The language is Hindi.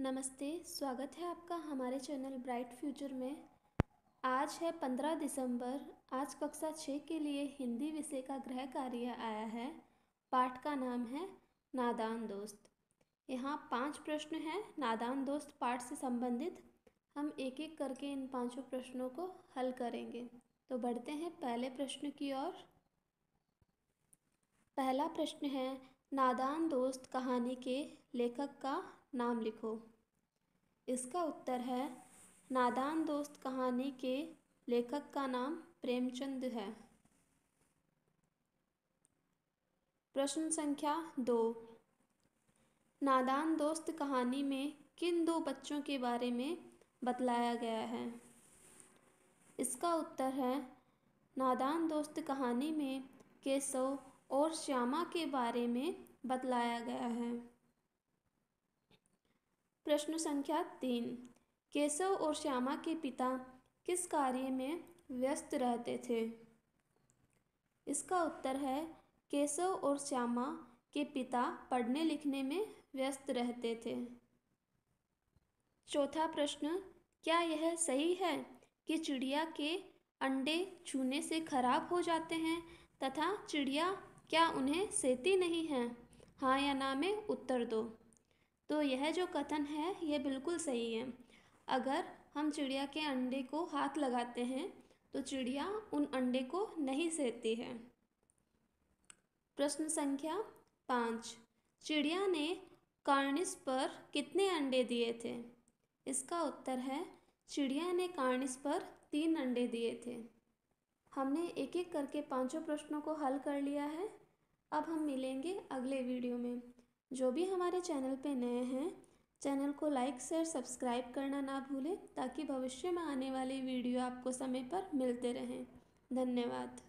नमस्ते स्वागत है आपका हमारे चैनल ब्राइट फ्यूचर में आज है पंद्रह दिसंबर आज कक्षा छः के लिए हिंदी विषय का गृह कार्य आया है पाठ का नाम है नादान दोस्त यहाँ पांच प्रश्न हैं नादान दोस्त पाठ से संबंधित हम एक एक करके इन पांचों प्रश्नों को हल करेंगे तो बढ़ते हैं पहले प्रश्न की ओर पहला प्रश्न है नादान दोस्त कहानी के लेखक का नाम लिखो इसका उत्तर है नादान दोस्त कहानी के लेखक का नाम प्रेमचंद है प्रश्न संख्या दो नादान दोस्त कहानी में किन दो बच्चों के बारे में बतलाया गया है इसका उत्तर है नादान दोस्त कहानी में केशव और श्यामा के बारे में बतलाया गया है प्रश्न संख्या तीन केशव और श्यामा के पिता किस कार्य में व्यस्त रहते थे इसका उत्तर है केशव और श्यामा के पिता पढ़ने लिखने में व्यस्त रहते थे चौथा प्रश्न क्या यह सही है कि चिड़िया के अंडे छूने से खराब हो जाते हैं तथा चिड़िया क्या उन्हें सेती नहीं है हाँ या ना में उत्तर दो तो यह जो कथन है यह बिल्कुल सही है अगर हम चिड़िया के अंडे को हाथ लगाते हैं तो चिड़िया उन अंडे को नहीं सेती है प्रश्न संख्या पाँच चिड़िया ने कार्निस पर कितने अंडे दिए थे इसका उत्तर है चिड़िया ने कार्निस पर तीन अंडे दिए थे हमने एक एक करके पांचों प्रश्नों को हल कर लिया है अब हम मिलेंगे अगले वीडियो में जो भी हमारे चैनल पे नए हैं चैनल को लाइक शेयर सब्सक्राइब करना ना भूलें ताकि भविष्य में आने वाले वीडियो आपको समय पर मिलते रहें धन्यवाद